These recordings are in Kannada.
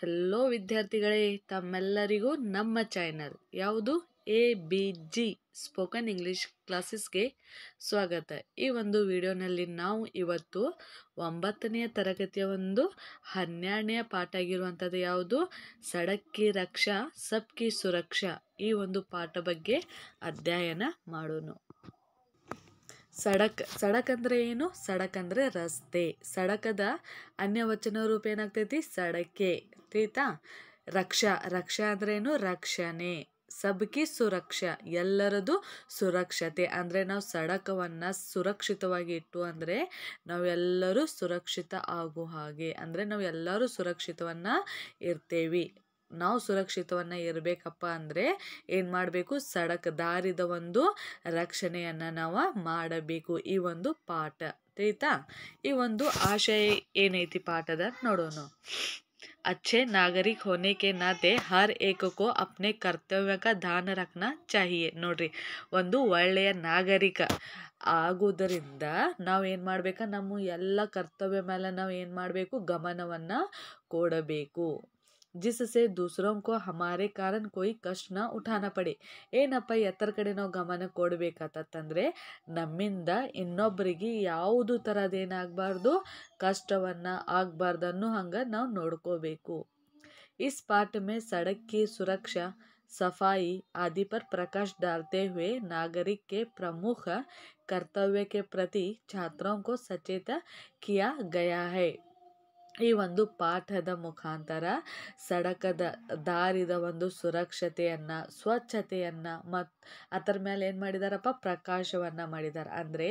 ಹಲೋ ವಿದ್ಯಾರ್ಥಿಗಳೇ ತಮ್ಮೆಲ್ಲರಿಗೂ ನಮ್ಮ ಚಾನಲ್ ಯಾವುದು A B G spoken English ಕ್ಲಾಸಸ್ಗೆ ಸ್ವಾಗತ ಈ ಒಂದು ವಿಡಿಯೋನಲ್ಲಿ ನಾವು ಇವತ್ತು ಒಂಬತ್ತನೆಯ ತರಗತಿಯ ಒಂದು ಹನ್ನೆರಡನೆಯ ಪಾಠ ಆಗಿರುವಂಥದ್ದು ಯಾವುದು ಸಡಕ್ಕಿ ರಕ್ಷಾ ಸಬ್ಕಿ ಸುರಕ್ಷಾ ಈ ಒಂದು ಪಾಠ ಬಗ್ಗೆ ಅಧ್ಯಯನ ಮಾಡೋಣ ಸಡಕ್ ಸಡಕ್ ಅಂದರೆ ಏನು ಸಡಕ್ ಅಂದರೆ ರಸ್ತೆ ಸಡಕದ ಅನ್ಯವಚನ ರೂಪ ಏನಾಗ್ತೈತಿ ಸಡಕೆ ತಿಳಿತಾ ರಕ್ಷಾ ರಕ್ಷಾ ಅಂದ್ರೇನು ರಕ್ಷಣೆ ಸಬ್ಕಿ ಸುರಕ್ಷ ಎಲ್ಲರದು ಸುರಕ್ಷತೆ ಅಂದರೆ ನಾವು ಸಡಕವನ್ನು ಸುರಕ್ಷಿತವಾಗಿ ಇಟ್ಟು ಅಂದರೆ ನಾವೆಲ್ಲರೂ ಸುರಕ್ಷಿತ ಆಗೋ ಹಾಗೆ ಅಂದರೆ ನಾವು ಎಲ್ಲರೂ ಸುರಕ್ಷಿತವನ್ನು ಇರ್ತೇವೆ ನಾವು ಸುರಕ್ಷಿತವನ್ನು ಇರಬೇಕಪ್ಪ ಅಂದರೆ ಏನು ಮಾಡಬೇಕು ಸಡಕ್ ದಾರಿದ ಒಂದು ರಕ್ಷಣೆಯನ್ನು ನಾವು ಮಾಡಬೇಕು ಈ ಒಂದು ಪಾಠ ತಿಳಿತಾ ಈ ಒಂದು ಆಶಯ ಏನೈತಿ ಪಾಠದ ನೋಡೋಣ अच्छे नागरिक होने के एक ಹರ್ अपने कर्तव्य का ದಾನ रखना चाहिए ನೋಡಿರಿ ಒಂದು ಒಳ್ಳೆಯ ನಾಗರಿಕ ಆಗೋದರಿಂದ ನಾವು ಏನು ಮಾಡ್ಬೇಕು ನಮ್ಮ ಎಲ್ಲ ಕರ್ತವ್ಯ ಮೇಲೆ ನಾವು ಏನು ಮಾಡಬೇಕು ಗಮನವನ್ನು ಕೊಡಬೇಕು जिससे दूसरों को ಹಮಾರೆ ಕಾರಣ ಕಷ್ಟ ನಾ ಉಠಾನ ಪಡೆ ಏನಪ್ಪ ಎತ್ತರ ಕಡೆ ನಾವು ಗಮನ ಕೊಡಬೇಕಾತಂದರೆ ನಮ್ಮಿಂದ ಇನ್ನೊಬ್ಬರಿಗೆ ಯಾವುದು ಥರದೇನಾಗಬಾರ್ದು ಕಷ್ಟವನ್ನು ಆಗಬಾರ್ದನ್ನು ಹಂಗೆ ನಾವು ನೋಡ್ಕೋಬೇಕು इस ಪಾಠ ಮೇ ಸಡಕ್ ಸುರಕ್ಷಾ ಸಫಾಯಿ ಆದಿ ಪರ ಪ್ರಕಾಶ್ ಡಾಲ್ತೆ डालते हुए ಪ್ರಮುಖ ಕರ್ತವ್ಯಕ್ಕೆ ಪ್ರತಿ कर्तव्य ಸಚೇತ प्रति छात्रों ಈ ಒಂದು ಪಾಠದ ಮುಖಾಂತರ ಸಡಕದ ದಾರಿದ ಒಂದು ಸುರಕ್ಷತೆಯನ್ನು ಸ್ವಚ್ಛತೆಯನ್ನು ಮತ್ತು ಅದರ ಮೇಲೆ ಏನು ಮಾಡಿದಾರಪ್ಪ ಪ್ರಕಾಶವನ್ನು ಮಾಡಿದ್ದಾರೆ ಅಂದರೆ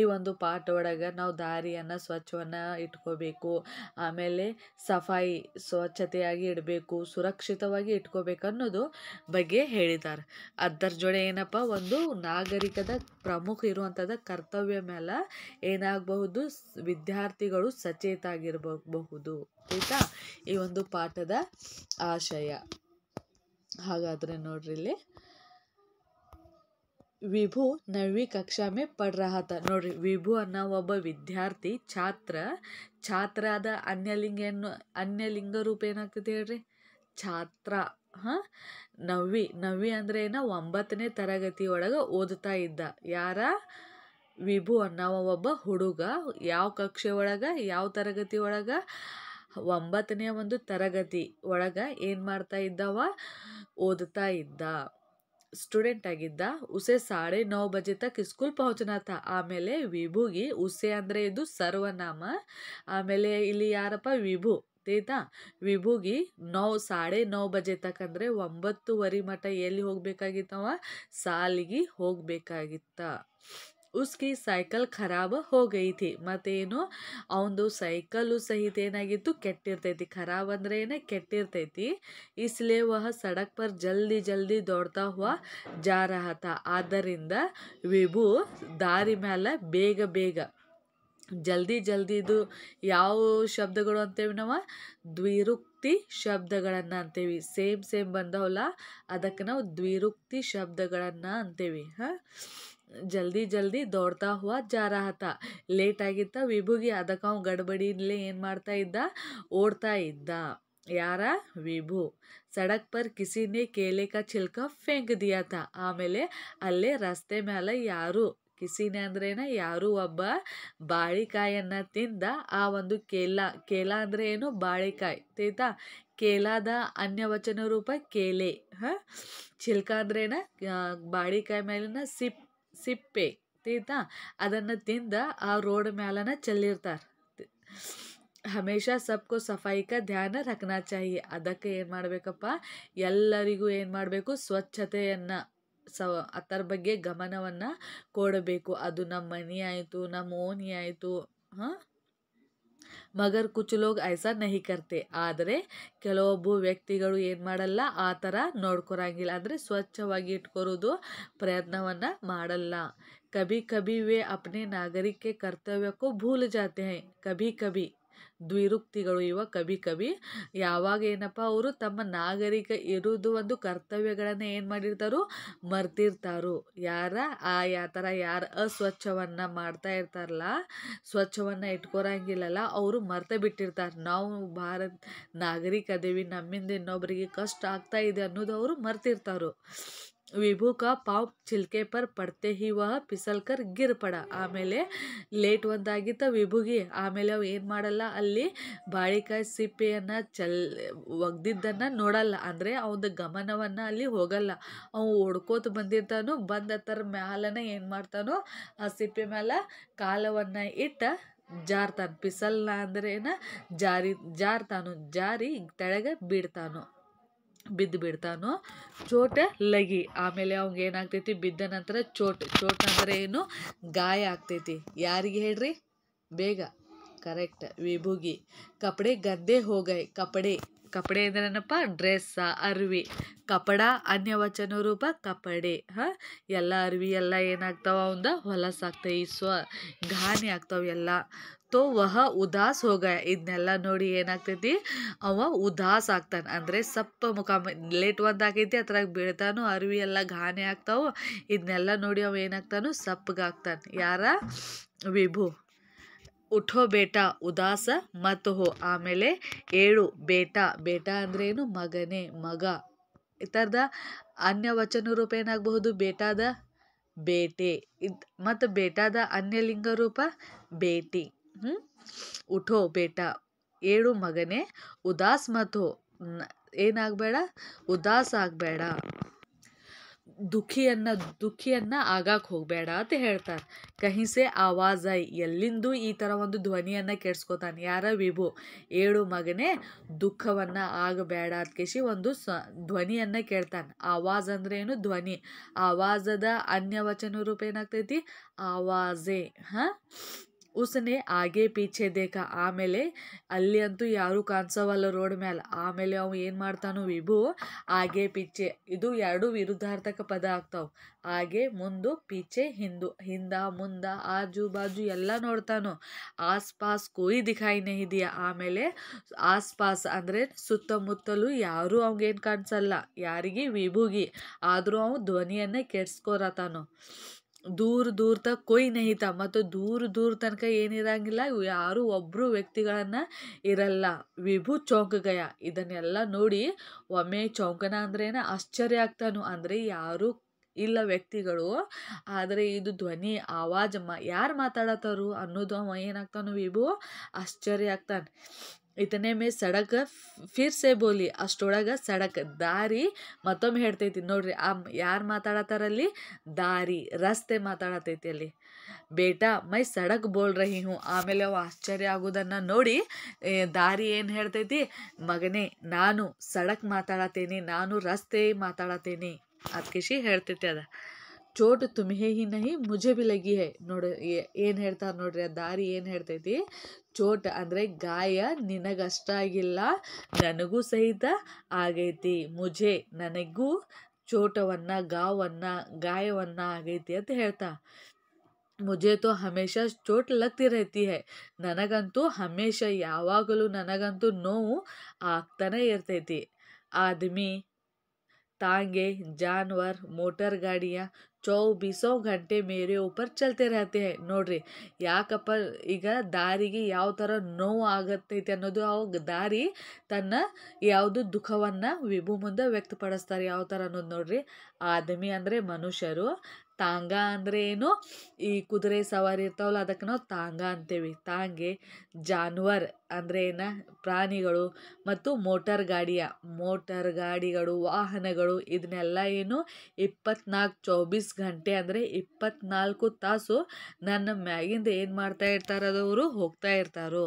ಈ ಒಂದು ಪಾಠ ಒಳಗೆ ನಾವು ದಾರಿಯನ್ನು ಸ್ವಚ್ಛವನ್ನು ಇಟ್ಕೋಬೇಕು ಆಮೇಲೆ ಸಫಾಯಿ ಸ್ವಚ್ಛತೆಯಾಗಿ ಇಡಬೇಕು ಸುರಕ್ಷಿತವಾಗಿ ಇಟ್ಕೋಬೇಕು ಅನ್ನೋದು ಬಗ್ಗೆ ಹೇಳಿದ್ದಾರೆ ಅದರ ಜೊಡೆ ಏನಪ್ಪ ಒಂದು ನಾಗರಿಕದ ಪ್ರಮುಖ ಇರುವಂಥದ್ದು ಕರ್ತವ್ಯ ಮೇಲೆ ಏನಾಗಬಹುದು ವಿದ್ಯಾರ್ಥಿಗಳು ಸಚೇತ ಆಗಿರ್ಬೋದು ಮಾಡಬಹುದು ಆಯಿತಾ ಈ ಒಂದು ಪಾಠದ ಆಶಯ ಹಾಗಾದ್ರೆ ನೋಡ್ರಿ ಇಲ್ಲಿ ವಿಭು ನವಿ ಕಕ್ಷಾ ಮೇ ಪಡ್ ನೋಡ್ರಿ ವಿಭು ಅನ್ನೋ ಒಬ್ಬ ವಿದ್ಯಾರ್ಥಿ ಛಾತ್ರ ಛಾತ್ರ ಅದ ಅನ್ಯಲಿಂಗ ಅನ್ಯಲಿಂಗ ರೂಪ ಏನಾಗ್ತದೆ ಹೇಳ್ರಿ ಛಾತ್ರ ಹ ನವ್ವಿ ನವಿ ಅಂದ್ರೆ ಏನ ಒಂಬತ್ತನೇ ತರಗತಿ ಒಳಗ ಓದುತ್ತಾ ಇದ್ದ ಯಾರ ವಿಭು ಅನ್ನೋ ಒಬ್ಬ ಹುಡುಗ ಯಾವ ಕಕ್ಷೆ ಒಳಗೆ ಯಾವ ತರಗತಿ ಒಳಗೆ ಒಂಬತ್ತನೇ ಒಂದು ತರಗತಿ ಒಳಗೆ ಏನು ಮಾಡ್ತಾ ಇದ್ದವ ಓದ್ತಾ ಇದ್ದ ಸ್ಟೂಡೆಂಟ್ ಆಗಿದ್ದ ಉಸೆ ಸಾಡೆ ನೌ ಬಜೆ ತಕ್ ಸ್ಕೂಲ್ ಪಹಚನಾತ ಆಮೇಲೆ ವಿಭುಗೆ ಉಸೆ ಅಂದರೆ ಇದು ಸರ್ವನಾಮ ಆಮೇಲೆ ಇಲ್ಲಿ ಯಾರಪ್ಪ ವಿಭು ತೇತ ವಿಭುಗಿ ನೋ ಸಾಡೆ ನೌ ಬಜೆ ತಕ್ ಅಂದರೆ ಒಂಬತ್ತುವರೆ ಮಠ ಎಲ್ಲಿ ಹೋಗಬೇಕಾಗಿತ್ತವ ಸಾಲಿಗೆ ಹೋಗಬೇಕಾಗಿತ್ತ ಉಸ್ಕಿ ಸೈಕಲ್ ಖರಾಬ್ ಹೋಗೈತಿ ಮತ್ತೇನು ಅವನದು ಸೈಕಲ್ಲು ಸಹಿತ ಏನಾಗಿತ್ತು ಕೆಟ್ಟಿರ್ತೈತಿ ಖರಾಬ್ ಅಂದ್ರೆ ಏನೇ ಕೆಟ್ಟಿರ್ತೈತಿ ಇಸ್ಲೇ ವಹ ಸಡಕ್ ಪರ್ ಜಲ್ದಿ ಜಲ್ದಿ ದೊಡ್ತಾ ಹುವ ಜಾರಹತ ಆದ್ದರಿಂದ ವಿಭು ದಾರಿ ಮ್ಯಾಲ ಬೇಗ ಬೇಗ ಜಲ್ದಿ ಜಲ್ದಿ ಇದು ಯಾವ ಶಬ್ದಗಳು ಅಂತೇವೆ ನಾವು ದ್ವಿರುಕ್ತಿ ಶಬ್ದಗಳನ್ನು ಅಂತೇವಿ ಸೇಮ್ ಸೇಮ್ ಬಂದವಲ್ಲ ಅದಕ್ಕೆ ನಾವು ದ್ವಿರುಕ್ತಿ ಶಬ್ದಗಳನ್ನು ಅಂತೇವಿ ಹಾಂ ಜಲ್ದಿ ಜಲ್ದಿ ದೌಡ್ತಾ ಹುವ ಜಾರಹತ ಲೇಟ್ ಆಗಿತ್ತ ವಿಭುಗೆ ಅದಕ್ಕೆ ಅವ ಗಡ್ಬಡಿಲೇ ಏನು ಮಾಡ್ತಾ ಇದ್ದ ಓಡ್ತಾ ಇದ್ದ ಯಾರ ವಿಭು ಸಡಕ್ ಪರ್ ಕಿಸಿನೇ ಕೇಲೇಕ ಚಿಲ್ಕ ಫೆಂಕ್ ದಿಯಾತ ಆಮೇಲೆ ಅಲ್ಲೇ ರಸ್ತೆ ಮ್ಯಾಲ ಯಾರು ಕಿಸಿನೆ ಅಂದ್ರೇನ ಯಾರು ಒಬ್ಬ ಬಾಳಿಕಾಯನ್ನು ತಿಂದ ಆ ಒಂದು ಕೇಲ ಕೇಲ ಅಂದರೆ ಏನು ಬಾಳಿಕಾಯಿ ತಿಂತ ಕೇಲಾದ ಅನ್ಯವಚನ ರೂಪ ಕೇಲೆ ಹಾಂ ಚಿಲ್ಕ ಅಂದ್ರೇನ ಬಾಳಿಕಾಯಿ ಮೇಲಿನ ಸಿಪ್ಪೆ ಸಿಪ್ಪೆ ತೀತಾ ಅದನ್ನು ತಿಂದ ಆ ರೋಡ್ ಮ್ಯಾಲನ ಚೆಲ್ಲಿರ್ತಾರೆ ಹಮೇಶಾ ಸಬ್ಕು ಸಫಾಯಿಕ ಧ್ಯಾನ ರಕ್ನಾ ಅದಕ್ಕೆ ಏನು ಮಾಡಬೇಕಪ್ಪ ಎಲ್ಲರಿಗೂ ಏನು ಮಾಡಬೇಕು ಸ್ವಚ್ಛತೆಯನ್ನು ಸ ಅದರ ಬಗ್ಗೆ ಗಮನವನ್ನು ಕೊಡಬೇಕು ಅದು ನಮ್ಮ ಮನೆ ಆಯಿತು ನಮ್ಮ ಓಣಿ ಆಯಿತು ಹಾಂ ಮಗರ್ ಕುಚ್ ಲೋಗ್ ಐಸಾ ನಹಿ ಕರ್ತೆ ಆದರೆ ಕೆಲವೊಬ್ಬ ವ್ಯಕ್ತಿಗಳು ಏನು ಮಾಡಲ್ಲ ಆ ಥರ ನೋಡ್ಕೊರಂಗಿಲ್ಲ ಅಂದರೆ ಸ್ವಚ್ಛವಾಗಿ ಇಟ್ಕೊರೋದು ಪ್ರಯತ್ನವನ್ನು ಮಾಡಲ್ಲ कभी कभी वे अपने नागरिक के कर्तव्य को भूल जाते हैं कभी कभी ದ್ವಿರುಕ್ತಿಗಳು ಇವ ಕವಿ ಕವಿ ಯಾವಾಗ ಏನಪ್ಪ ಅವರು ತಮ್ಮ ನಾಗರಿಕ ಇರುವುದು ಒಂದು ಕರ್ತವ್ಯಗಳನ್ನು ಏನು ಮಾಡಿರ್ತಾರೋ ಮರ್ತಿರ್ತಾರೋ ಯಾರ ಆ ಯಾ ಥರ ಯಾರು ಅಸ್ವಚ್ಛವನ್ನು ಮಾಡ್ತಾ ಇರ್ತಾರಲ್ಲ ಸ್ವಚ್ಛವನ್ನು ಇಟ್ಕೊರಂಗಿಲ್ಲಲ್ಲ ಅವರು ಮರ್ತ ಬಿಟ್ಟಿರ್ತಾರೆ ನಾವು ಭಾರತ್ ನಾಗರಿಕ ಅದೇವಿ ನಮ್ಮಿಂದ ಇನ್ನೊಬ್ಬರಿಗೆ ಕಷ್ಟ ಆಗ್ತಾ ಇದೆ ಅನ್ನೋದು ಅವರು ಮರ್ತಿರ್ತಾರೋ ವಿಭೂ का ಪಾವ್ ಚಿಲ್ಕೆ ಪರ್ ಪಡ್ತೆ ಹಿ ವಹ ಪಡ ಆಮೇಲೆ ಲೇಟ್ ಒಂದಾಗಿತ್ತು ವಿಭುಗಿ ಆಮೇಲೆ ಅವು ಏನು ಮಾಡಲ್ಲ ಅಲ್ಲಿ ಬಾಳಿಕಾಯಿ ಸಿಪ್ಪೆಯನ್ನು ಚಲ್ ಒಗ್ದಿದ್ದನ್ನು ನೋಡಲ್ಲ ಅಂದರೆ ಅವನ ಗಮನವನ್ನು ಅಲ್ಲಿ ಹೋಗಲ್ಲ ಅವು ಹೊಡ್ಕೋತ ಬಂದಿರ್ತಾನೋ ಬಂದ ಥರ ಮ್ಯಾಲನ ಏನು ಮಾಡ್ತಾನೋ ಆ ಸಿಪ್ಪೆ ಮೇಲೆ ಕಾಲವನ್ನು ಇಟ್ಟು ಜಾರ್ತಾನೆ ಪಿಸಲ್ನ ಅಂದ್ರೇನ ಜಾರಿ ಜಾರ್ತಾನು ಜಾರಿ ತೆಳಗೆ ಬಿಡ್ತಾನೋ ಬಿದ್ದು ಬಿಡ್ತಾನೋ ಚೋಟೆ ಲಗಿ ಆಮೇಲೆ ಅವ್ಗೆ ಏನಾಗ್ತೈತಿ ಬಿದ್ದ ನಂತರ ಚೋಟ್ ಚೋಟ್ ನಂತರ ಏನು ಗಾಯ ಆಗ್ತೈತಿ ಯಾರಿಗೆ ಹೇಳ್ರಿ ಬೇಗ ಕರೆಕ್ಟ್ ವಿಭುಗಿ ಕಪಡೆ ಗದ್ದೆ ಹೋಗೈ ಕಪಡೆ ಕಪಡೆ ಅಂದರೆ ಏನಪ್ಪ ಡ್ರೆಸ್ಸ ಅರ್ವಿ ಕಪಡ ಅನ್ಯವಚನ ರೂಪ ಕಪಡೆ ಹಾಂ ಎಲ್ಲ ಅರ್ವಿ ಎಲ್ಲ ಏನಾಗ್ತಾವ ಅವಂದ ಹೊಲಸಾಗ್ತಾವೆ ಈ ಸ್ವ ಘಾನಿ ಆಗ್ತಾವೆ ಎಲ್ಲ ತೋ ವಹ ಉದಾಸ್ ಹೋಗ ಇದನ್ನೆಲ್ಲ ನೋಡಿ ಏನಾಗ್ತೈತಿ ಅವ ಉದಾಸ್ ಆಗ್ತಾನೆ ಅಂದರೆ ಸಪ್ಪ ಮುಖ ಲೇಟ್ ಒಂದು ಆಗೈತಿ ಅದ್ರಾಗ ಬೀಳ್ತಾನು ಅರಿವಿ ಎಲ್ಲ ಘಾನೆ ಆಗ್ತಾವು ಇದನ್ನೆಲ್ಲ ನೋಡಿ ಅವ ಏನಾಗ್ತಾನು ಸಪ್ಪಗಾಗ್ತಾನೆ ಯಾರ ವಿಭು ಉಠೋ ಬೇಟಾ ಉದಾಸ ಮತ್ತು ಹೋ ಆಮೇಲೆ ಏಳು ಬೇಟಾ ಬೇಟಾ ಅಂದ್ರೇನು ಮಗನೇ ಮಗ ಈ ಥರದ ಅನ್ಯ ವಚನ ರೂಪ ಏನಾಗಬಹುದು ಬೇಟಾದ ಬೇಟೆ ಇದು ಮತ್ತು ಬೇಟಾದ ಅನ್ಯಲಿಂಗ ರೂಪ ಬೇಟಿ ಉಠೋ ಬೇಟಾ ಏಳು ಮಗನೇ ಉದಾಸ್ ಮತ್ತು ಏನಾಗಬೇಡ ಉದಾಸ ಆಗಬೇಡ ದುಃಖಿಯನ್ನ ದುಃಖಿಯನ್ನು ಆಗಾಕ್ ಹೋಗಬೇಡ ಅಂತ ಹೇಳ್ತಾರೆ ಕಹಿಸೆ ಆವಾಜ ಎಲ್ಲಿಂದೂ ಈ ತರ ಒಂದು ಧ್ವನಿಯನ್ನ ಕೆಡ್ಸ್ಕೊತಾನೆ ಯಾರ ವಿಭು ಏಳು ಮಗನೇ ದುಃಖವನ್ನ ಆಗಬೇಡ ಕೇಶಿ ಒಂದು ಸ ಧ್ವನಿಯನ್ನ ಕೇಳ್ತಾನೆ ಆವಾಜ್ ಏನು ಧ್ವನಿ ಆವಾಜದ ಅನ್ಯವಚನ ರೂಪ ಏನಾಗ್ತೈತಿ ಆವಾಜೇ ಹಾಂ ಉಸನೆ ಆಗೇ ಪೀಚೆ ದೇಖ ಆಮೇಲೆ ಅಲ್ಲಿ ಅಂತೂ ಯಾರೂ ಕಾಣಿಸವಲ್ಲ ರೋಡ್ ಮ್ಯಾಲ ಆಮೇಲೆ ಅವ ಏನು ಮಾಡ್ತಾನೋ ವಿಭು ಆಗೇ ಪೀಚೆ ಇದು ಎರಡು ವಿರುದ್ಧಾರ್ಥಕ ಪದ ಆಗ್ತಾವೆ ಹಾಗೆ ಮುಂದು ಪೀಚೆ ಹಿಂದು ಹಿಂದ ಮುಂದ ಆಜು ಬಾಜು ಎಲ್ಲ ನೋಡ್ತಾನೋ ಆಸ್ಪಾಸ್ ಪಾಸ್ ಕೋಯಿ ದಿಖಾಯಿನೇ ಇದೆಯಾ ಆಮೇಲೆ ಆಸ್ಪಾಸ್ ಅಂದರೆ ಸುತ್ತಮುತ್ತಲು ಯಾರೂ ಅವಂಗೇನು ಕಾಣಿಸಲ್ಲ ಯಾರಿಗೆ ವಿಭುಗಿ ಆದರೂ ಅವನು ಧ್ವನಿಯನ್ನೇ ಕೆಡ್ಸ್ಕೊರತಾನೋ ದೂರ ದೂರ ಕೊಯ್ ನಹಿ ಮತ್ತು ದೂರ ದೂರ ತನಕ ಏನಿರಂಗಿಲ್ಲ ಯಾರು ಯಾರೂ ಒಬ್ಬರು ವ್ಯಕ್ತಿಗಳನ್ನು ಇರಲ್ಲ ವಿಭು ಚೌಕಗಯ ಇದನ್ನೆಲ್ಲ ನೋಡಿ ಒಮ್ಮೆ ಚೌಕನ ಅಂದ್ರೇನ ಆಶ್ಚರ್ಯ ಆಗ್ತಾನು ಅಂದರೆ ಯಾರು ಇಲ್ಲ ವ್ಯಕ್ತಿಗಳು ಆದರೆ ಇದು ಧ್ವನಿ ಆವಾಜ್ ಯಾರು ಮಾತಾಡತ್ತಾರು ಅನ್ನೋದು ಅವ ಏನಾಗ್ತಾನು ವಿಭು ಆಶ್ಚರ್ಯ ಆಗ್ತಾನೆ ಇತನೇ ಮೇ ಸಡಕ ಫಿರ್ ಸೇ ಬೋಲಿ ಅಷ್ಟೊಳಗೆ ಸಡಕ್ ದಾರಿ ಮತ್ತೊಮ್ಮೆ ಹೇಳ್ತೈತಿ ನೋಡ್ರಿ ಆ ಯಾರು ಮಾತಾಡತ್ತಾರಲ್ಲಿ ದಾರಿ ರಸ್ತೆ ಮಾತಾಡತೈತಿ ಅಲ್ಲಿ ಬೇಟಾ ಮೈ ಸಡಕ್ ಬೋಲ್ ರಹಿ ಹ್ಞೂ ಆಮೇಲೆ ಅವು ಆಶ್ಚರ್ಯ ಆಗೋದನ್ನು ನೋಡಿ ದಾರಿ ಏನು ಹೇಳ್ತೈತಿ ಮಗನೇ ನಾನು ಸಡಕ್ ಮಾತಾಡತೇನೆ ನಾನು ರಸ್ತೆ ಮಾತಾಡತೇನೆ ಅದಕ್ಕೆ ಹೇಳ್ತೈತಿ ಅದ ಚೋಟು ತುಮ್ಹೆ ಹಿ ನಹಿ ಮುಜೆ ಬಿ ಲಗಿ ಹೈ ನೋಡು ಏನು ಹೇಳ್ತಾರೆ ನೋಡ್ರಿ ಆ ದಾರಿ ಏನು ಹೇಳ್ತೈತಿ ಚೋಟ ಅಂದರೆ ಗಾಯ ಆಗಿಲ್ಲ ನನಗೂ ಸಹಿತ ಆಗೈತಿ ಮುಜೆ ನನಗೂ ಚೋಟವನ್ನು ಗಾವನ್ನು ಗಾಯವನ್ನು ಆಗೈತಿ ಅಂತ ಹೇಳ್ತಾ ಮುಜೆ ತೋ ಹಮೇಶಾ ಚೋಟ್ ಲಗ್ತಿರೈತಿ ಹೇ ಹೈ ನನಗಂತೂ ಹಮೇಶ ಯಾವಾಗಲೂ ನನಗಂತೂ ನೋವು ಆಗ್ತಾನೆ ಇರ್ತೈತಿ ಆದ್ಮಿ ತಾಂಗೆ ಜಾನ್ವರ್ ಮೋಟರ್ ಗಾಡಿಯ ಚೌಬೀಸೋ ಗಂಟೆ ಮೇರೆ ಊಪರ್ ಚಲ್ತೆ ರಹತೆ ಹೈ ನೋಡಿರಿ ಯಾಕಪ್ಪ ಈಗ ದಾರಿಗೆ ಯಾವ ಥರ ನೋವು ಆಗತ್ತೈತೆ ಅನ್ನೋದು ಅವ ದಾರಿ ತನ್ನ ಯಾವುದು ದುಃಖವನ್ನು ವಿಭು ಮುಂದೆ ವ್ಯಕ್ತಪಡಿಸ್ತಾರೆ ಯಾವ ಥರ ಅನ್ನೋದು ನೋಡ್ರಿ ಆದಮಿ ಅಂದರೆ ಮನುಷ್ಯರು ತಾಂಗ ಏನು ಈ ಕುದುರೆ ಸವಾರಿ ಇರ್ತಾವಲ್ಲ ಅದಕ್ಕೆ ನಾವು ತಾಂಗ ಅಂತೇವೆ ತಾಂಗೆ ಜಾನುವಾರು ಅಂದರೆ ಏನ ಪ್ರಾಣಿಗಳು ಮತ್ತು ಮೋಟಾರ್ ಗಾಡಿಯ ಮೋಟಾರ್ ಗಾಡಿಗಳು ವಾಹನಗಳು ಇದನ್ನೆಲ್ಲ ಏನು ಇಪ್ಪತ್ನಾಲ್ಕು ಚೌಬೀಸ್ ಗಂಟೆ ಅಂದರೆ ಇಪ್ಪತ್ನಾಲ್ಕು ತಾಸು ನನ್ನ ಮ್ಯಾಗಿಂದ ಏನು ಮಾಡ್ತಾ ಇರ್ತಾರದವರು ಹೋಗ್ತಾ ಇರ್ತಾರೋ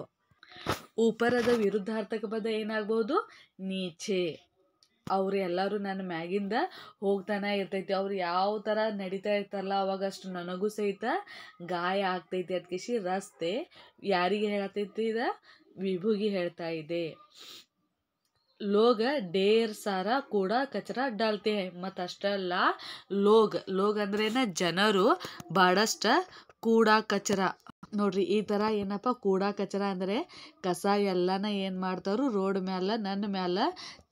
ಉಪರದ ವಿರುದ್ಧಾರ್ಥಕ ಪದ ಏನಾಗ್ಬೋದು ನೀಚೆ ಅವ್ರು ಎಲ್ಲರೂ ನನ್ನ ಮ್ಯಾಗಿಂದ ಹೋಗ್ತಾನೆ ಇರ್ತೈತಿ ಅವ್ರು ಯಾವ ಥರ ನಡೀತಾ ಇರ್ತಾರಲ್ಲ ಅವಾಗಷ್ಟು ನನಗೂ ಸಹಿತ ಗಾಯ ಆಗ್ತೈತಿ ಅದಕ್ಕೆ ರಸ್ತೆ ಯಾರಿಗೆ ಹೇಳತೈತಿ ಇದ ವಿಭುಗಿ ಹೇಳ್ತಾ ಇದೆ ಲೋಗ ಡೇರ್ ಸಾರ ಕೂಡ ಕಚರ ಡಾಲ್ತೆ ಮತ್ತು ಅಷ್ಟಲ್ಲ ಲೋಗ್ ಲೋಗ್ ಅಂದ್ರೇನ ಜನರು ಭಾಳಷ್ಟು ಕೂಡ ಕಚರ ನೋಡ್ರಿ ಈ ಥರ ಏನಪ್ಪ ಕೂಡ ಕಚರ ಅಂದರೆ ಕಸ ಎಲ್ಲನ ಏನು ಮಾಡ್ತಾರು ರೋಡ್ ಮ್ಯಾಲ ನನ್ನ ಮ್ಯಾಲ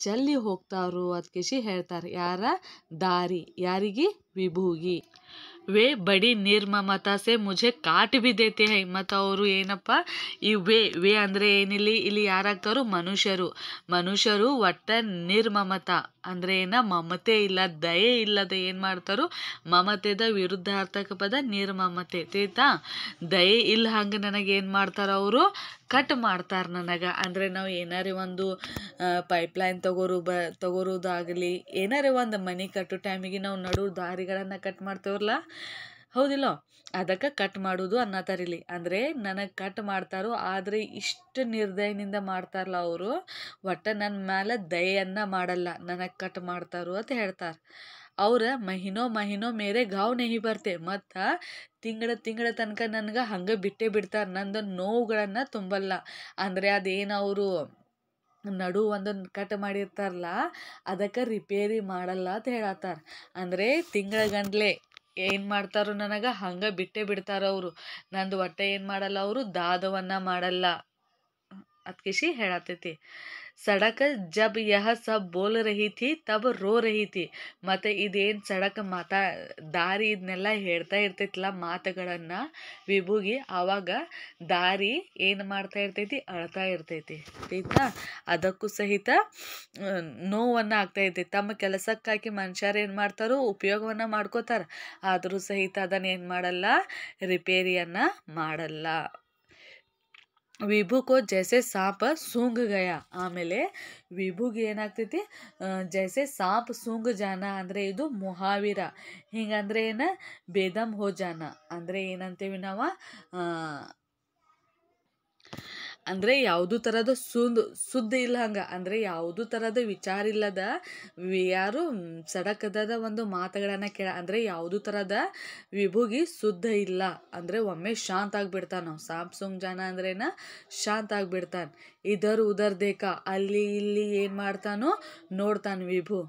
ಚೆಲ್ಲಿ ಹೋಗ್ತಾರು ಅದ್ಕೇಶಿ ಹೇಳ್ತಾರೆ ಯಾರ ದಾರಿ ಯಾರಿಗೆ ವಿಭೂಗಿ ವೇ ಬಡಿ ನಿರ್ಮಮತಾ ಸೆ ಮುಜೆ ಕಾಟ್ ಬಿ ದೇತೆ ಹೈ ಮತ್ತು ಅವರು ಏನಪ್ಪ ಈ ವೇ ವೇ ಅಂದರೆ ಏನಿಲ್ಲಿ ಇಲ್ಲಿ ಯಾರಾಗ್ತಾರೋ ಮನುಷ್ಯರು ಮನುಷ್ಯರು ಒಟ್ಟ ನಿರ್ಮಮತ ಅಂದರೆ ಏನ ಮಮತೆ ಇಲ್ಲ ದಯೆ ಇಲ್ಲದ ಏನು ಮಾಡ್ತಾರೋ ಮಮತೆದ ವಿರುದ್ಧಾರ್ಥಕ ಪದ ನಿರ್ಮಮತೆ ತೇತ ದಯೆ ಇಲ್ಲ ಹಂಗೆ ನನಗೇನು ಮಾಡ್ತಾರೋ ಅವರು ಕಟ್ ಮಾಡ್ತಾರೆ ನನಗೆ ಅಂದರೆ ನಾವು ಏನಾರೇ ಒಂದು ಪೈಪ್ಲೈನ್ ತಗೋರು ಬ ತಗೋರೋದಾಗಲಿ ಏನಾರೇ ಒಂದು ಮನೆ ಕಟ್ಟು ಟೈಮಿಗೆ ನಾವು ನಡು ದಾರಿಗಳನ್ನು ಕಟ್ ಮಾಡ್ತೇವಲ್ಲ ಹೌದಿಲ್ಲ ಅದಕ್ಕೆ ಕಟ್ ಮಾಡೋದು ಅನ್ನತಾರಿಲಿ ಅಂದರೆ ನನಗೆ ಕಟ್ ಮಾಡ್ತಾರೋ ಆದರೆ ಇಷ್ಟು ನಿರ್ದಯನಿಂದ ಮಾಡ್ತಾರಲ್ಲ ಅವರು ಒಟ್ಟು ನನ್ನ ಮೇಲೆ ದಯೆಯನ್ನು ಮಾಡಲ್ಲ ನನಗೆ ಕಟ್ ಮಾಡ್ತಾರೋ ಅಂತ ಹೇಳ್ತಾರೆ ಅವರ ಮಹಿನೋ ಮಹಿನೋ ಮೇರೆ ಗಾವ್ ನೆಹಿ ಬರ್ತೆ ಮತ್ತು ತಿಂಗಳ ತಿಂಗಳ ತನಕ ನನಗೆ ಹಂಗೆ ಬಿಟ್ಟೇ ಬಿಡ್ತಾರೆ ನಂದು ನೋವುಗಳನ್ನು ತುಂಬಲ್ಲ ಅಂದರೆ ಅದೇನು ಅವರು ನಡು ಒಂದೊಂದು ಕಟ್ ಮಾಡಿರ್ತಾರಲ್ಲ ಅದಕ್ಕೆ ರಿಪೇರಿ ಮಾಡಲ್ಲ ಅಂತ ಹೇಳತ್ತಾರ ಅಂದರೆ ತಿಂಗಳ ಏನು ಮಾಡ್ತಾರೋ ನನಗೆ ಹಂಗೆ ಬಿಟ್ಟೇ ಬಿಡ್ತಾರೆ ಅವರು ನಂದು ಹೊಟ್ಟೆ ಏನು ಮಾಡಲ್ಲ ಅವರು ದಾದವನ್ನ ಮಾಡಲ್ಲ ಅದ್ಕಿಸಿ ಹೇಳತ್ತೈತಿ ಸಡಕ ಜಬ್ ಯಹ ಸಬ್ ಬೋಲ್ ರಹಿತಿ ತಬ್ ರೋ ರಹಿತಿ ಮತ್ತು ಇದೇನು ಸಡಕ್ ಮಾತಾ ದಾರಿ ಇದನ್ನೆಲ್ಲ ಹೇಳ್ತಾ ಇರ್ತೈತಿಲ್ಲ ಮಾತುಗಳನ್ನು ವಿಭೂಗಿ ಆವಾಗ ದಾರಿ ಏನು ಮಾಡ್ತಾ ಇರ್ತೈತಿ ಅಳ್ತಾ ಇರ್ತೈತಿ ಆಯ್ತಾ ಅದಕ್ಕೂ ಸಹಿತ ನೋವನ್ನು ಆಗ್ತಾ ಇರ್ತೈತಿ ತಮ್ಮ ಕೆಲಸಕ್ಕಾಗಿ ಮನುಷ್ಯರು ಏನು ಮಾಡ್ತಾರೋ ಉಪಯೋಗವನ್ನು ಮಾಡ್ಕೋತಾರೆ ಆದರೂ ಸಹಿತ ಅದನ್ನು ಏನು ಮಾಡಲ್ಲ ರಿಪೇರಿಯನ್ನು ಮಾಡಲ್ಲ ವಿಭುಕೋ ಜೈಸೆ ಸಾಪ ಸೂಂಗ್ ಗಯ ಆಮೇಲೆ ವಿಭುಗೆ ಏನಾಗ್ತೈತಿ ಜೈಸೆ ಸಾಪ್ ಸೂಂಗ್ ಜಾನ ಅಂದರೆ ಇದು ಮುಹಾವೀರ ಹಿಂಗಂದ್ರೆ ಏನು ಬೇದಮ್ ಹೋ ಜಾನ ಅಂದರೆ ಏನಂತೀವಿ ನಾವು ಅಂದರೆ ಯಾವುದು ಥರದ ಸುಂದ ಸುದ್ದಿ ಇಲ್ಲ ಹಂಗೆ ಅಂದರೆ ಯಾವುದು ಥರದ ವಿಚಾರ ಇಲ್ಲದ ಯಾರು ಸಡಕದ ಒಂದು ಮಾತುಗಳನ್ನು ಕೇಳ ಅಂದರೆ ಯಾವುದು ಥರದ ವಿಭುಗಿ ಸುದ್ದ ಇಲ್ಲ ಅಂದರೆ ಒಮ್ಮೆ ಶಾಂತ ಆಗಿಬಿಡ್ತಾನೆ ನಾವು ಜನ ಅಂದ್ರೇನ ಶಾಂತ ಆಗಿಬಿಡ್ತಾನೆ ಇದರ್ ಉದರ್ ದೇಕ ಅಲ್ಲಿ ಇಲ್ಲಿ ಏನು ಮಾಡ್ತಾನೋ ನೋಡ್ತಾನೆ ವಿಭು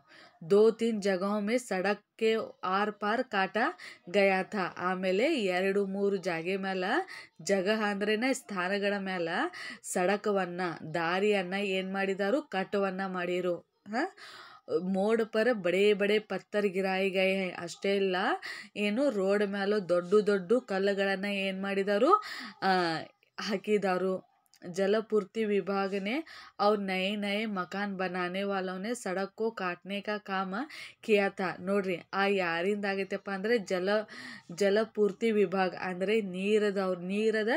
दो तीन जगहों ಮೇ सड़क के आर ಕಾಟ ಗಯಾ ಥಾ ಆಮೇಲೆ ಎರಡು ಮೂರು ಜಾಗೆ ಮ್ಯಾಲ ಜಗ ಅಂದ್ರೇ ಸ್ಥಾನಗಳ ಮೇಲೆ ಸಡಕವನ್ನು ದಾರಿಯನ್ನು ಏನು ಮಾಡಿದಾರು ಕಟ್ಟವನ್ನು ಮಾಡಿದ್ರು ಹಾಂ ಮೋಡ್ ಪರ ಬಡೇ ಬಡೇ ಪತ್ತರ್ ಗಿರಾಯಿ ಗೈ ಅಷ್ಟೇ ಇಲ್ಲ ಏನು ರೋಡ್ ಮ್ಯಾಲ ದೊಡ್ಡ ದೊಡ್ಡ ಕಲ್ಲುಗಳನ್ನು ಏನು ಮಾಡಿದಾರು ಹಾಕಿದಾರು ಜಲಪೂರ್ತಿ ವಿಭಾಗನೆ ಅವ್ರು ನಯೆ ನಯೆ ಮಕಾನ್ मकान बनाने वालों ने सड़क को काटने का काम ನೋಡಿರಿ ಆ ಯಾರಿಂದಾಗೈತಪ್ಪ ಅಂದರೆ ಜಲ ಜಲಪೂರ್ತಿ ವಿಭಾಗ ಅಂದರೆ ನೀರದವ್ರ ನೀರದ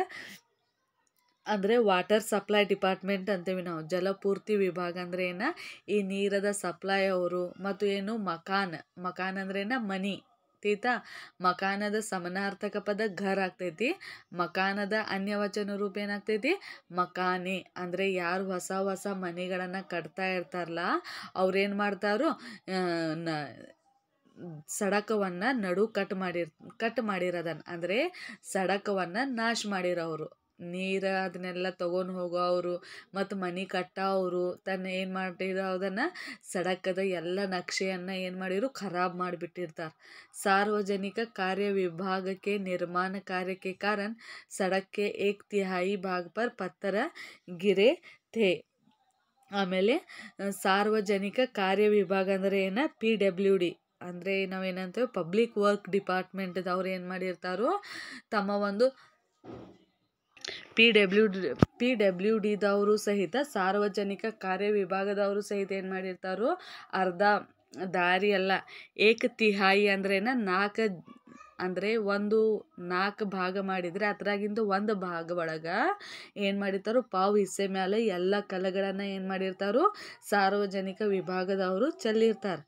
ಅಂದರೆ ವಾಟರ್ ಸಪ್ಲೈ ಡಿಪಾರ್ಟ್ಮೆಂಟ್ ಅಂತೀವಿ ನಾವು ಜಲಪೂರ್ತಿ ವಿಭಾಗ ಅಂದ್ರೆ ಏನ ಈ ನೀರದ ಸಪ್ಲೈ ಅವರು ಮತ್ತು ಏನು ಮಕಾನ್ ಮಕಾನ್ ಏನ ಮನಿ ತೀತ ಮಕಾನದ ಸಮನಾರ್ಥಕ ಪದ ಘರ್ ಆಗ್ತೈತಿ ಮಕಾನದ ಅನ್ಯವಚನ ರೂಪ ಏನಾಗ್ತೈತಿ ಮಕಾನಿ ಅಂದರೆ ಯಾರು ಹೊಸ ಹೊಸ ಮನೆಗಳನ್ನು ಕಟ್ತಾ ಇರ್ತಾರಲ್ಲ ಅವ್ರೇನು ಮಾಡ್ತಾರೋ ನ ಸಡಕವನ್ನು ನಡು ಕಟ್ ಮಾಡಿರ್ ಕಟ್ ಮಾಡಿರೋದನ್ನು ಅಂದರೆ ಸಡಕವನ್ನು ನಾಶ ಮಾಡಿರೋರು ನೀರು ಅದನ್ನೆಲ್ಲ ತೊಗೊಂಡು ಹೋಗೋವ್ರು ಮತ್ತು ಮನೆ ಅವರು ತನ್ನ ಏನು ಮಾಡಿರೋ ಅದನ್ನು ಸಡಕದ ಎಲ್ಲ ನಕ್ಷೆಯನ್ನು ಏನು ಮಾಡಿರು ಖರಾಬ್ ಮಾಡಿಬಿಟ್ಟಿರ್ತಾರೆ ಸಾರ್ವಜನಿಕ ಕಾರ್ಯ ವಿಭಾಗಕ್ಕೆ ನಿರ್ಮಾಣ ಕಾರ್ಯಕ್ಕೆ ಕಾರಣ ಸಡಕ್ಕೆ ಏಕ್ ತಿಹಾಯಿ ಭಾಗ ಪರ್ ಪತ್ತರ ಗಿರೆ ಆಮೇಲೆ ಸಾರ್ವಜನಿಕ ಕಾರ್ಯ ವಿಭಾಗ ಅಂದರೆ ಏನು ಪಿ ಡಬ್ಲ್ಯೂ ಡಿ ಅಂದರೆ ನಾವೇನಂತೇವೆ ಪಬ್ಲಿಕ್ ವರ್ಕ್ ಡಿಪಾರ್ಟ್ಮೆಂಟ್ದವ್ರು ಏನು ಮಾಡಿರ್ತಾರೋ ತಮ್ಮ ಒಂದು ಪಿ ಡಬ್ಲ್ಯೂ ಪಿ ಸಹಿತ ಸಾರ್ವಜನಿಕ ಕಾರ್ಯ ವಿಭಾಗದವರು ಸಹಿತ ಏನು ಮಾಡಿರ್ತಾರೋ ಅರ್ಧ ದಾರಿಯಲ್ಲ ಏಕ ತಿಹಾಯಿ ಅಂದ್ರೇನು ನಾಲ್ಕು ಅಂದರೆ ಒಂದು ನಾಲ್ಕು ಭಾಗ ಮಾಡಿದರೆ ಅದ್ರಾಗಿಂದು ಒಂದು ಭಾಗ ಒಳಗೆ ಏನು ಮಾಡಿರ್ತಾರೋ ಪಾವು ಹಿಸ್ಸೆ ಮೇಲೆ ಎಲ್ಲ ಕಲೆಗಳನ್ನು ಏನು ಮಾಡಿರ್ತಾರೋ ಸಾರ್ವಜನಿಕ ವಿಭಾಗದವರು ಚೆಲ್ಲಿರ್ತಾರೆ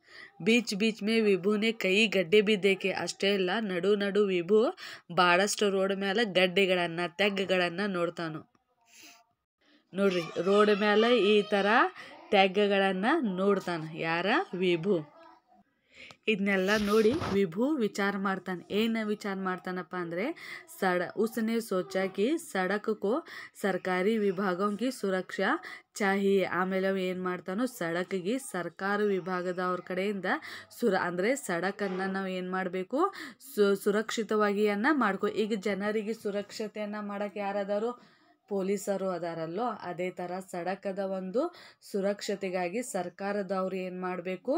ಬೀಚ್ ಬೀಚ್ ಮೇ ವಿಭುನೇ ಕೈ ಗಡ್ಡೆ ಬಿದ್ದೇಕೆ ಅಷ್ಟೇ ಇಲ್ಲ ನಡು ನಡು ವಿಭು ಭಾಳಷ್ಟು ರೋಡ್ ಮೇಲೆ ಗಡ್ಡೆಗಳನ್ನು ತೆಗ್ಗಗಳನ್ನು ನೋಡ್ತಾನು ನೋಡ್ರಿ ರೋಡ್ ಮೇಲೆ ಈ ಥರ ತೆಗ್ಗಗಳನ್ನು ನೋಡ್ತಾನೆ ಯಾರ ವಿಭು ಇದನ್ನೆಲ್ಲ ನೋಡಿ ವಿಭು ವಿಚಾರ ಮಾಡ್ತಾನೆ ಏನು ವಿಚಾರ ಮಾಡ್ತಾನಪ್ಪ ಅಂದರೆ ಸಡ ಉಸನೆ ಸೋಚಾಕಿ ಸಡಕಕ್ಕೂ ಸರ್ಕಾರಿ ವಿಭಾಗಕ್ಕೆ ಸುರಕ್ಷಾ ಚಾಹಿ ಆಮೇಲೆ ಅವು ಏನು ಮಾಡ್ತಾನೋ ಸಡಕ್ಗೆ ಸರ್ಕಾರ ವಿಭಾಗದವ್ರ ಕಡೆಯಿಂದ ಸುರ ಅಂದರೆ ಸಡಕನ್ನು ನಾವು ಏನು ಮಾಡಬೇಕು ಸುರಕ್ಷಿತವಾಗಿಯನ್ನು ಮಾಡ್ಕೋ ಈಗ ಜನರಿಗೆ ಸುರಕ್ಷತೆಯನ್ನು ಮಾಡೋಕ್ಕೆ ಯಾರಾದರೂ ಪೊಲೀಸರು ಅದಾರಲ್ಲೋ ಅದೇ ಥರ ಸಡಕದ ಒಂದು ಸುರಕ್ಷತೆಗಾಗಿ ಸರ್ಕಾರದವ್ರು ಏನು ಮಾಡಬೇಕು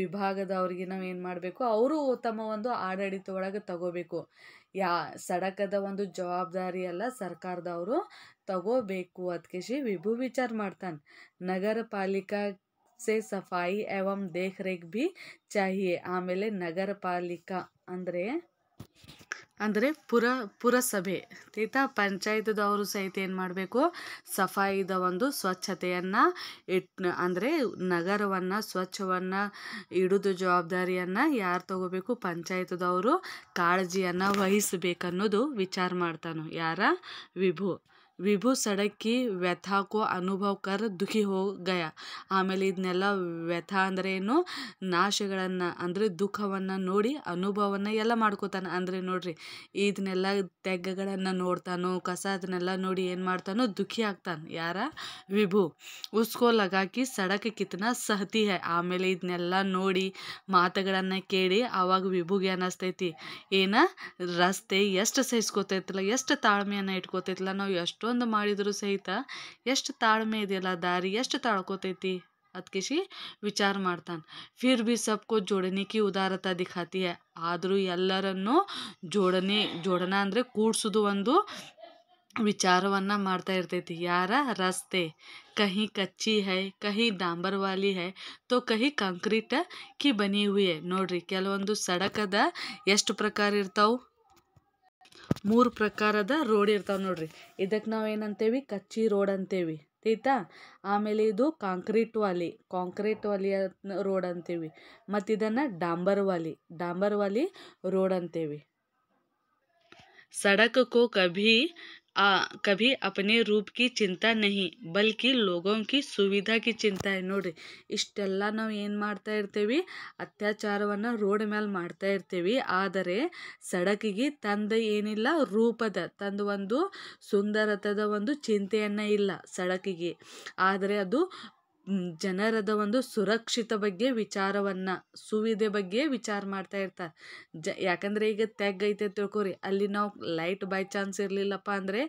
ವಿಭಾಗದವ್ರಿಗೆ ನಾವು ಏನು ಮಾಡಬೇಕು ಅವರು ತಮ್ಮ ಒಂದು ಆಡಳಿತ ಒಳಗೆ ತಗೋಬೇಕು ಯಾ ಸಡಕದ ಒಂದು ಜವಾಬ್ದಾರಿ ಎಲ್ಲ ಸರ್ಕಾರದವರು ತಗೋಬೇಕು ಅದಕ್ಕೆ ವಿಭು ವಿಚಾರ ಮಾಡ್ತಾನೆ ನಗರ ಪಾಲಿಕೆ ಸಫಾಯಿ ಏವಂ ದೇಖರೇಖ ಭೀ ಚಾಹಿಯೇ ಆಮೇಲೆ ನಗರ ಪಾಲಿಕಾ ಅಂದರೆ ಅಂದರೆ ಪುರ ಪುರಸಭೆ ಆಯಿತಾ ಪಂಚಾಯತ್ದವರು ಸಹಿತ ಏನು ಮಾಡಬೇಕು ಸಫಾಯಿದ ಒಂದು ಸ್ವಚ್ಛತೆಯನ್ನು ಇಟ್ ಅಂದರೆ ನಗರವನ್ನು ಸ್ವಚ್ಛವನ್ನು ಇಡೋದು ಜವಾಬ್ದಾರಿಯನ್ನು ಯಾರು ತಗೋಬೇಕು ಪಂಚಾಯತ್ದವರು ಕಾಳಜಿಯನ್ನು ವಹಿಸಬೇಕನ್ನೋದು ವಿಚಾರ ಮಾಡ್ತಾನೆ ಯಾರ ವಿಭು ವಿಭು ಸಡಕ್ಕಿ ವ್ಯಥಾಕೋ ಅನುಭವ ಕರ್ ದುಃಖಿ ಹೋಗಯ ಆಮೇಲೆ ಇದನ್ನೆಲ್ಲ ವ್ಯಥ ಅಂದರೆ ಏನು ನಾಶಗಳನ್ನು ಅಂದರೆ ದುಃಖವನ್ನು ನೋಡಿ ಅನುಭವವನ್ನು ಎಲ್ಲ ಮಾಡ್ಕೋತಾನೆ ಅಂದರೆ ನೋಡ್ರಿ ಇದನ್ನೆಲ್ಲ ತೆಗ್ಗಗಳನ್ನು ನೋಡ್ತಾನೋ ಕಸ ಅದನ್ನೆಲ್ಲ ನೋಡಿ ಏನು ಮಾಡ್ತಾನೋ ದುಃಖಿ ಆಗ್ತಾನೆ ಯಾರ ವಿಭು ಉಸ್ಕೋ ಲಗಾಕಿ ಸಡಕ್ಕೆ ಕಿತ್ತನ ಸಹತಿ ಹೈ ಆಮೇಲೆ ಇದನ್ನೆಲ್ಲ ನೋಡಿ ಮಾತುಗಳನ್ನು ಕೇಳಿ ಆವಾಗ ವಿಭುಗೆ ಅನ್ನಿಸ್ತೈತಿ ಏನ ರಸ್ತೆ ಎಷ್ಟು ಸಹಿಸ್ಕೋತೈತಿಲ್ಲ ಎಷ್ಟು ತಾಳ್ಮೆಯನ್ನು ಇಟ್ಕೋತೈತಿಲ್ಲ ನಾವು ಎಷ್ಟು ಎಷ್ಟೊಂದು ಮಾಡಿದರೂ ಸಹಿತ ಎಷ್ಟು ತಾಳ್ಮೆ ಇದೆಯಲ್ಲ ದಾರಿ ಎಷ್ಟು ತಾಳ್ಕೋತೈತಿ ಅದ್ಕಿಸಿ ವಿಚಾರ ಮಾಡ್ತಾನೆ ಫಿರ್ ಬಿ ಸಬ್ಕೋ ಜೋಡಣೆ ಕಿ ಉದಾರತಾ ದಿಖಾತಿ ಆದರೂ ಎಲ್ಲರನ್ನು ಜೋಡಣೆ ಜೋಡಣ ಅಂದರೆ ಕೂಡ್ಸೋದು ಒಂದು ವಿಚಾರವನ್ನು ಮಾಡ್ತಾ ಇರ್ತೈತಿ ಯಾರ ರಸ್ತೆ ಕಹಿ ಕಚ್ಚಿ ಹೈ ಕಹಿ ವಾಲಿ ಹೈ ತೋ ಕಹಿ ಕಾಂಕ್ರೀಟ್ ಕಿ ಬನಿ ಹುಯೆ ನೋಡ್ರಿ ಕೆಲವೊಂದು ಸಡಕದ ಎಷ್ಟು ಪ್ರಕಾರ ಇರ್ತಾವೆ ಮೂರು ಪ್ರಕಾರದ ರೋಡ್ ಇರ್ತಾವೆ ನೋಡ್ರಿ ಇದಕ್ಕೆ ನಾವು ಏನಂತೇವಿ ಕಚ್ಚಿ ರೋಡ್ ಅಂತೇವಿ ಆಯ್ತಾ ಆಮೇಲೆ ಇದು ಕಾಂಕ್ರೀಟ್ ವಾಲಿ ಕಾಂಕ್ರೀಟ್ ವಾಲಿಯ ರೋಡ್ ಅಂತೀವಿ ಮತ್ತು ಇದನ್ನು ಡಾಂಬರ್ ವಾಲಿ ಡಾಂಬರ್ ವಾಲಿ ರೋಡ್ ಅಂತೇವಿ ಸಡಕ್ ಕೋ ಕಭಿ ಆ कभी ಅಪನೆ ರೂಪ್ ಕಿ ಚಿಂತಾ ನಹಿ ಬಲ್ಕಿ ಲೋಗೋಂಕಿ ಕಿ ಚಿಂತ ಕಿ ಇಷ್ಟೆಲ್ಲ ನಾವು ಏನು ಮಾಡ್ತಾ ಇರ್ತೀವಿ ಅತ್ಯಾಚಾರವನ್ನು ರೋಡ್ ಮೇಲೆ ಮಾಡ್ತಾ ಇರ್ತೀವಿ ಆದರೆ ಸಡಕಿಗೆ ತಂದ ಏನಿಲ್ಲ ರೂಪದ ತಂದು ಒಂದು ಸುಂದರತದ ಒಂದು ಚಿಂತೆಯನ್ನು ಇಲ್ಲ ಸಡಕಿಗೆ ಆದರೆ ಅದು ಜನರದ ಒಂದು ಸುರಕ್ಷಿತ ಬಗ್ಗೆ ವಿಚಾರವನ್ನು ಸುವಿಧೆ ಬಗ್ಗೆ ವಿಚಾರ ಮಾಡ್ತಾ ಇರ್ತಾರೆ ಜ ಯಾಕಂದರೆ ಈಗ ತೆಗ್ಗೈತೆ ತಿಳ್ಕೊರಿ ಅಲ್ಲಿ ನಾವು ಲೈಟ್ ಬೈ ಚಾನ್ಸ್ ಇರಲಿಲ್ಲಪ್ಪ ಅಂದರೆ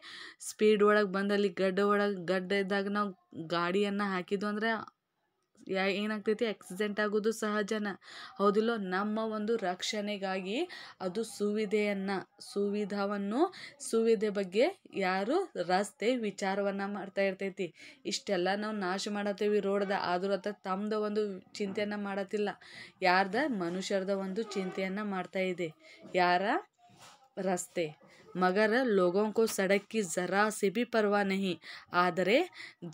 ಸ್ಪೀಡ್ ಒಳಗೆ ಬಂದು ಅಲ್ಲಿ ಗಡ್ಡ ಒಳಗೆ ಗಡ್ಡ ಇದ್ದಾಗ ನಾವು ಗಾಡಿಯನ್ನು ಹಾಕಿದ್ದು ಅಂದರೆ ಯಾ ಏನಾಗ್ತೈತಿ ಆಕ್ಸಿಡೆಂಟ್ ಆಗೋದು ಸಹಜನ ಹೌದಿಲ್ಲೋ ನಮ್ಮ ಒಂದು ರಕ್ಷಣೆಗಾಗಿ ಅದು ಸುವಿಧೆಯನ್ನು ಸುವಿಧವನ್ನು ಸುವಿಧೆ ಬಗ್ಗೆ ಯಾರು ರಸ್ತೆ ವಿಚಾರವನ್ನು ಮಾಡ್ತಾ ಇರ್ತೈತಿ ಇಷ್ಟೆಲ್ಲ ನಾವು ನಾಶ ಮಾಡತ್ತೇವಿ ರೋಡ್ದ ಆದರೂ ಅಥವಾ ತಮ್ಮದ ಒಂದು ಚಿಂತೆಯನ್ನು ಮಾಡತ್ತಿಲ್ಲ ಯಾರ್ದ ಮನುಷ್ಯರದ ಒಂದು ಚಿಂತೆಯನ್ನು ಮಾಡ್ತಾ ಇದೆ ಯಾರ ರಸ್ತೆ ಮಗರ ಲೋಗೋಂಕು ಸಡಕ್ಕಿ ಜರಾ ಸಿಬಿ ಪರ್ವಾ ನಹಿ ಆದರೆ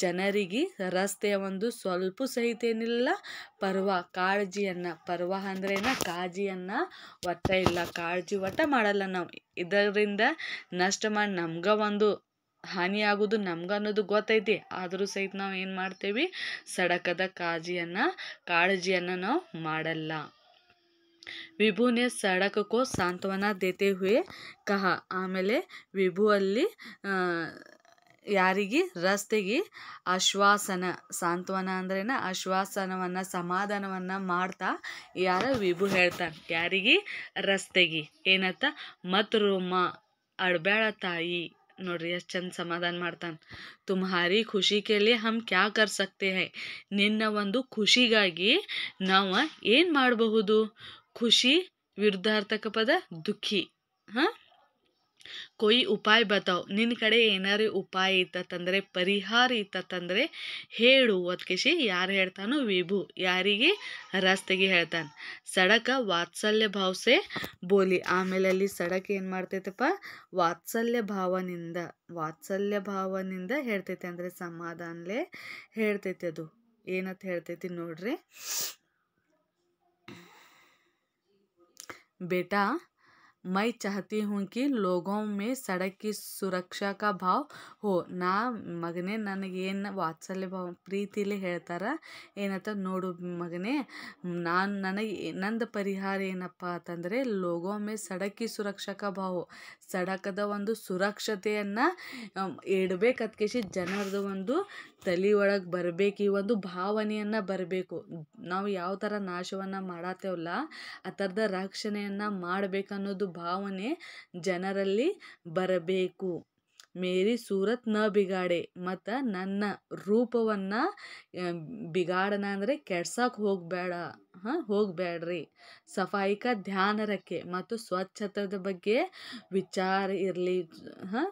ಜನರಿಗೆ ರಸ್ತೆಯ ಒಂದು ಸ್ವಲ್ಪ ಸಹಿತ ಏನಿಲ್ಲ ಪರ್ವ ಕಾಳಜಿಯನ್ನು ಪರ್ವ ಅಂದ್ರೇನ ಕಾಳಜಿಯನ್ನು ಒಟ್ಟ ಇಲ್ಲ ಕಾಳಜಿ ಒಟ್ಟ ಮಾಡಲ್ಲ ನಾವು ಇದರಿಂದ ನಷ್ಟ ಮಾಡಿ ನಮ್ಗೆ ಒಂದು ಹಾನಿ ಆಗೋದು ನಮ್ಗೆ ಅನ್ನೋದು ಗೊತ್ತೈತಿ ಆದರೂ ಸಹಿತ ನಾವು ಏನು ಮಾಡ್ತೇವಿ ಸಡಕದ ಕಾಳಜಿಯನ್ನು ಕಾಳಜಿಯನ್ನು ನಾವು ಮಾಡಲ್ಲ ವಿಭು ने ಸಾಂತ್ವನ ಸಾಂತ್ವನ ದೇತೆ ಹುಯೆ ಕಹ ಆಮೇಲೆ ವಿಭು ಅಲ್ಲಿ ಯಾರಿಗೆ ರಸ್ತೆಗೆ ಆಶ್ವಾಸನ ಸಾಂತ್ವನ ಅಂದ್ರೇನ ಆಶ್ವಾಸನವನ್ನು ಸಮಾಧಾನವನ್ನು ಮಾಡ್ತಾ ಯಾರ ವಿಭು ಹೇಳ್ತಾನೆ ಯಾರಿಗೆ ರಸ್ತೆಗಿ ಏನತ್ತ ಮತ್ ರೂಮ ಅಡ್ಬ್ಯಾಳ ತಾಯಿ ನೋಡ್ರಿ ಎಷ್ಟು ಚಂದ ಸಮಾಧಾನ ಮಾಡ್ತಾನೆ ತುಮಹಾರಿ ಖುಷಿ ಕೇಳಿ ಹಮ್ ಕ್ಯಾ ಕರ್ ಸಕ್ತೆ ಹೈ ನಿನ್ನ ಒಂದು ಖುಷಿಗಾಗಿ ನಾವು ಏನು ಮಾಡಬಹುದು ಖುಷಿ ವಿರುದ್ಧಾರ್ಥಕ ಪದ ದುಃಖಿ ಹಾಂ ಕೊಯ್ ಉಪಾಯ ಬತಾವ್ ನಿನ್ನ ಕಡೆ ಏನಾರೇ ಉಪಾಯ ತಂದ್ರೆ ಪರಿಹಾರ ತಂದ್ರೆ ಹೇಳು ಒತ್ಕಿಸಿ ಯಾರು ಹೇಳ್ತಾನೋ ವಿಭು ಯಾರಿಗೆ ರಸ್ತೆಗೆ ಹೇಳ್ತಾನೆ ಸಡಕ ವಾತ್ಸಲ್ಯ ಭಾವಸೆ ಬೋಲಿ ಆಮೇಲೆ ಅಲ್ಲಿ ಸಡಕ್ ಏನು ಮಾಡ್ತೈತಪ್ಪ ವಾತ್ಸಲ್ಯ ಭಾವನಿಂದ ವಾತ್ಸಲ್ಯ ಭಾವನಿಂದ ಹೇಳ್ತೈತಿ ಅಂದರೆ ಸಮಾಧಾನಲೇ ಹೇಳ್ತೈತಿ ಅದು ಏನಂತ ಹೇಳ್ತೈತಿ ನೋಡ್ರಿ ಬೇಟಾ ಮೈ चाहती ಹ್ಞೂ ಕಿ लोगों ಮೇ सड़क ಸುರಕ್ಷಾ ಕಾ ಭಾವ್ ಹೋ ನಾ ಮಗನೇ ನನಗೇನು ವಾತ್ಸಲ್ಯ ಭಾವ ಪ್ರೀತಿಲಿ ಹೇಳ್ತಾರ ಏನಂತ ನೋಡು ಮಗನೇ ನಾನು ನನಗೆ ನಂದು ಪರಿಹಾರ ಏನಪ್ಪ ಅಂತಂದರೆ ಲೋಗೋ ಮೇ ಸಡಕಿ ಸುರಕ್ಷಾ ಕಾ ಸಡಕದ ಒಂದು ಸುರಕ್ಷತೆಯನ್ನು ಇಡಬೇಕತ್ಕೇಶಿ ಜನರದು ಒಂದು ತಲೆ ಒಳಗೆ ಬರಬೇಕು ಈ ಒಂದು ಭಾವನೆಯನ್ನು ಬರಬೇಕು ನಾವು ಯಾವ ಥರ ನಾಶವನ್ನು ಮಾಡತ್ತೇವಲ್ಲ ಆ ಥರದ ರಕ್ಷಣೆಯನ್ನು ಮಾಡಬೇಕನ್ನೋದು ಭಾವನೆ ಜನರಲ್ಲಿ ಬರಬೇಕು ಮೇರಿ ಸೂರತ್ ನ ಬಿಗಾಡೆ ಮತ್ತು ನನ್ನ ರೂಪವನ್ನು ಬಿಗಾಡನ ಅಂದರೆ ಕೆಡ್ಸೋಕೆ ಹೋಗಬೇಡ ಹಾಂ ಹೋಗಬೇಡ್ರಿ ಸಫಾಯಿಕ ಧ್ಯಾನ ರಕ್ಕೆ ಮತ್ತು ಸ್ವಚ್ಛತದ ಬಗ್ಗೆ ವಿಚಾರ ಇರಲಿ ಹಾಂ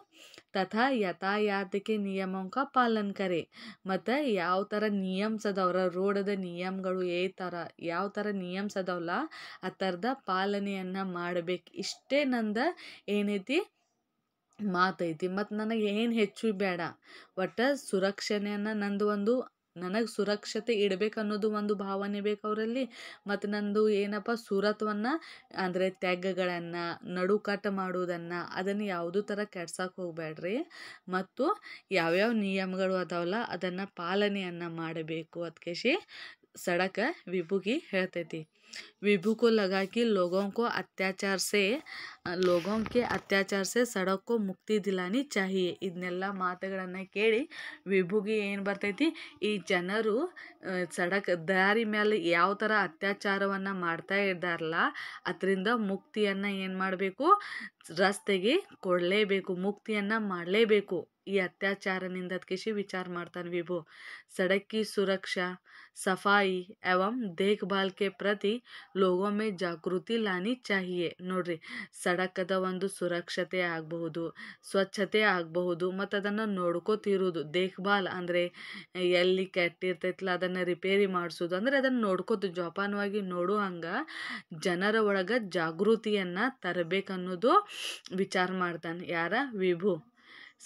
ತಥಾ યાતાયાતಕ್ಕೆ ನಿಯಮಕ್ಕೆ ಪಾಲನ್ಕರಿ ಕರೆ ಮತ್ತು ಯಾವ ಥರ ನಿಯಮ್ಸ್ ಅದಾವ್ರ ರೋಡದ ನಿಯಮಗಳು ಏ ಥರ ಯಾವ ಥರ ನಿಯಮ್ಸ್ ಅದಾವಲ್ಲ ಆ ಥರದ ಪಾಲನೆಯನ್ನ ಮಾಡ್ಬೇಕು ಇಷ್ಟೇ ನಂದು ಏನೈತಿ ಮಾತೈತಿ ಮತ್ತು ನನಗೆ ಏನು ಹೆಚ್ಚು ಬೇಡ ಒಟ್ಟು ಸುರಕ್ಷಣೆಯನ್ನು ನಂದು ಒಂದು ನನಗೆ ಸುರಕ್ಷತೆ ಇಡಬೇಕು ಅನ್ನೋದು ಒಂದು ಭಾವನೆ ಬೇಕು ಅವರಲ್ಲಿ ಮತ್ತು ನಂದು ಏನಪ್ಪ ಸುರತ್ವನ್ನು ಅಂದರೆ ತ್ಯಾಗಗಳನ್ನು ನಡುಕಾಟ ಮಾಡುವುದನ್ನು ಅದನ್ನು ಯಾವುದೂ ಥರ ಕೆಡ್ಸಕ್ಕೆ ಹೋಗಬೇಡ್ರಿ ಮತ್ತು ಯಾವ್ಯಾವ ನಿಯಮಗಳು ಅದಾವಲ್ಲ ಅದನ್ನು ಪಾಲನೆಯನ್ನು ಮಾಡಬೇಕು ಅದಕ್ಕೆ ಸಡಕ ವಿಭುಗಿ ಹೇಳ್ತೈತಿ ವಿಭುಕು ಲಗಾಕಿ थी विभू ಲೋಗೋಂಕೆ लगा कि लोगों को अत्याचार से अत्याचार से सड़क को मुक्ति दिलानी चाहिए ಇದನ್ನೆಲ್ಲ ಮಾತುಗಳನ್ನು ಕೇಳಿ ವಿಭುಗಿ ಏನು ಬರ್ತೈತಿ ಈ ಜನರು ಸಡಕ್ ದಾರಿ ಮೇಲೆ ಯಾವ ಥರ ಅತ್ಯಾಚಾರವನ್ನು ಮಾಡ್ತಾ ಇದ್ದಾರಲ್ಲ ಅದರಿಂದ ಮುಕ್ತಿಯನ್ನು ಏನು ಮಾಡಬೇಕು ರಸ್ತೆಗೆ ಕೊಡಲೇಬೇಕು ಮುಕ್ತಿಯನ್ನು ಮಾಡಲೇಬೇಕು ಈ ಅತ್ಯಾಚಾರನಿಂದ ಕಿಶಿ ವಿಚಾರ ಮಾಡ್ತಾನೆ ವಿಭು ಸಡಕ್ಕಿ ಸುರಕ್ಷಾ ಸಫಾಯಿ एवं ದೇಖ್ಭಾಲ್ಕೆ ಪ್ರತಿ ಲೋಗೊಮ್ಮೆ ಜಾಗೃತಿ ಲಾನಿ ಚಾಹಿಯೆ ನೋಡ್ರಿ ಸಡಕದ ಒಂದು ಸುರಕ್ಷತೆ ಆಗಬಹುದು ಸ್ವಚ್ಛತೆ ಆಗಬಹುದು ಮತ್ತು ಅದನ್ನು ನೋಡ್ಕೋತಿರೋದು ದೇಖ್ಭಾಲ್ ಅಂದರೆ ಎಲ್ಲಿ ಕೆಟ್ಟಿರ್ತೈತಲ್ಲ ಅದನ್ನು ರಿಪೇರಿ ಮಾಡಿಸೋದು ಅಂದರೆ ಅದನ್ನು ನೋಡ್ಕೋತು ಜೋಪಾನವಾಗಿ ನೋಡೋ ಹಂಗೆ ಜನರ ಒಳಗೆ ಜಾಗೃತಿಯನ್ನು ತರಬೇಕನ್ನೋದು ವಿಚಾರ ಮಾಡ್ತಾನೆ ಯಾರ ವಿಭು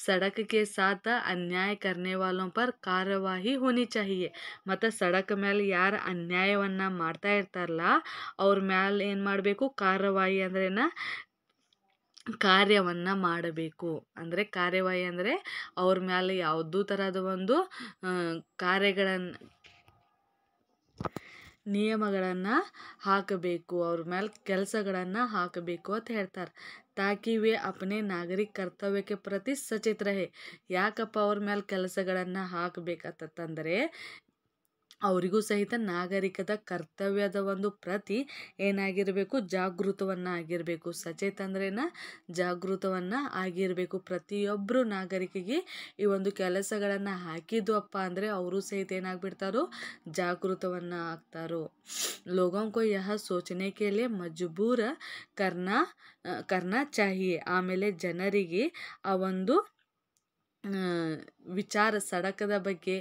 सड़क ಸಾಥ ಅನ್ಯಾಯ अन्याय करने वालों पर ಕಾರ್ಯವಾಹಿ ಹೋನಿ ಚಾಹಿಯೆ ಮತ್ತು ಸಡಕ್ ಮೇಲೆ ಯಾರು ಅನ್ಯಾಯವನ್ನು ಮಾಡ್ತಾ ಇರ್ತಾರಲ್ಲ ಅವ್ರ ಮ್ಯಾಲೆ ಏನು ಮಾಡಬೇಕು ಕಾರ್ಯವಾಹಿ ಅಂದ್ರೇನು ಕಾರ್ಯವನ್ನು ಮಾಡಬೇಕು ಅಂದರೆ ಕಾರ್ಯವಾಹಿ ಅಂದರೆ ಅವ್ರ ಮ್ಯಾಲೆ ಯಾವುದೋ ಥರದ ಒಂದು ಕಾರ್ಯಗಳನ್ನು ನಿಯಮಗಳನ್ನು ಹಾಕಬೇಕು ಅವ್ರ ಮೇಲೆ ಕೆಲಸಗಳನ್ನು ಹಾಕಬೇಕು ಅಂತ ಹೇಳ್ತಾರೆ ತಾಕಿ ವೇ ಅಪನೇ ನಾಗರಿಕ ಕರ್ತವ್ಯಕ್ಕೆ ಪ್ರತಿ ಸಚೇತ ರಹೆ ಯಾಕಪ್ಪ ಅವ್ರ ಮೇಲೆ ಕೆಲಸಗಳನ್ನು ಹಾಕಬೇಕಂತಂತಂದರೆ ಅವರಿಗೂ ಸಹಿತ ನಾಗರಿಕದ ಕರ್ತವ್ಯದ ಒಂದು ಪ್ರತಿ ಏನಾಗಿರಬೇಕು ಜಾಗೃತವನ್ನು ಆಗಿರಬೇಕು ಸಚೇತಂದ್ರೇನ ಜಾಗೃತವನ್ನು ಆಗಿರಬೇಕು ಪ್ರತಿಯೊಬ್ಬರು ನಾಗರಿಕಿಗೆ ಈ ಒಂದು ಕೆಲಸಗಳನ್ನು ಅಪ್ಪ ಅಂದರೆ ಅವರು ಸಹಿತ ಏನಾಗ್ಬಿಡ್ತಾರೋ ಜಾಗೃತವನ್ನು ಆಗ್ತಾರೋ ಲೋಗಂಕೋ ಯಹ ಕೇಳಿ ಮಜಬೂರ ಕರ್ನಾ ಕರ್ನಾ ಚಾಹಿಯೇ ಆಮೇಲೆ ಜನರಿಗೆ ಆ ಒಂದು ವಿಚಾರ ಸಡಕದ ಬಗ್ಗೆ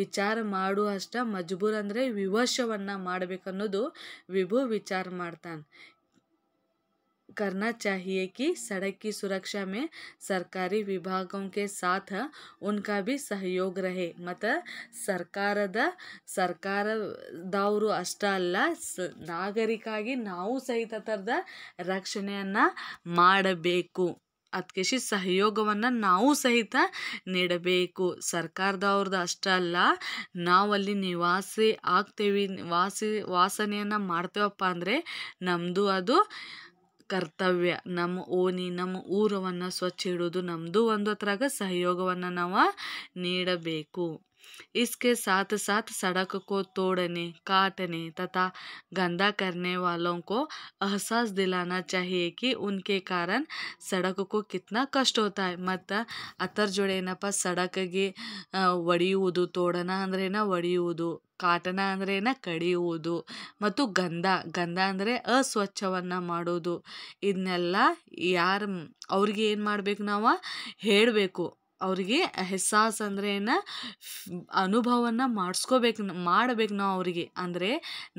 ವಿಚಾರ ಮಾಡುವಷ್ಟು ಮಜ್ಬೂರ್ ಅಂದರೆ ವಿವಶವನ್ನು ಮಾಡಬೇಕನ್ನೋದು ವಿಭು ವಿಚಾರ ಮಾಡ್ತಾನೆ ಕರ್ನಾ ಚಾಹಿಯೇ ಕಿ सड़क की सुरक्षा में सरकारी विभागों के साथ उनका भी ಮತ್ತು ಸರ್ಕಾರದ ಸರ್ಕಾರದವರು ಅಷ್ಟೇ ಅಲ್ಲ ಸ ನಾಗರಿಕಾಗಿ ನಾವು ಸಹಿತ ಥರದ ರಕ್ಷಣೆಯನ್ನು ಮಾಡಬೇಕು ಅದಕ್ಕೆ ಸಹಯೋಗವನ್ನು ನಾವು ಸಹಿತ ನೀಡಬೇಕು ಸರ್ಕಾರದವ್ರದ್ದು ಅಷ್ಟಲ್ಲ ನಾವಲ್ಲಿ ನಿವಾಸಿ ಆಗ್ತೇವೆ ವಾಸಿ ವಾಸನೆಯನ್ನು ಮಾಡ್ತೇವಪ್ಪ ಅಂದರೆ ನಮ್ಮದು ಅದು ಕರ್ತವ್ಯ ನಮ್ಮ ಓಣಿ ನಮ್ಮ ಊರವನ್ನು ಸ್ವಚ್ಛ ಇಡೋದು ನಮ್ಮದು ಒಂದು ಹತ್ರಾಗ ಸಹಯೋಗವನ್ನು ನಾವು ನೀಡಬೇಕು इसके साथ साथ सड़क को तोड़ने काटने तथा गंदा करने वालों को एहसास दिलाना चाहिए कि उनके कारण सड़क को कितना ಕಷ್ಟ ಹೋತಾಯ್ ಮತ್ತು ಅದರ ಜೋಡಿ ಏನಪ್ಪ ಸಡಕಾಗಿ ಒಡೆಯುವುದು ತೋಡಣ ಅಂದ್ರೇನ ಒಡೆಯುವುದು ಕಾಟನ ಅಂದ್ರೇನ ಕಡಿಯುವುದು ಮತ್ತು ಗಂಧ ಗಂಧ ಅಂದರೆ ಅಸ್ವಚ್ಛವನ್ನು ಮಾಡೋದು ಇದನ್ನೆಲ್ಲ ಯಾರು ಅವ್ರಿಗೆ ಏನು ಮಾಡಬೇಕು ನಾವು ಹೇಳಬೇಕು ಅವರಿಗೆ ಹೆಸಾಸ್ ಅಂದರೆ ಏನು ಅನುಭವನ ಮಾಡಿಸ್ಕೋಬೇಕು ಮಾಡಬೇಕು ನಾವು ಅವರಿಗೆ ಅಂದರೆ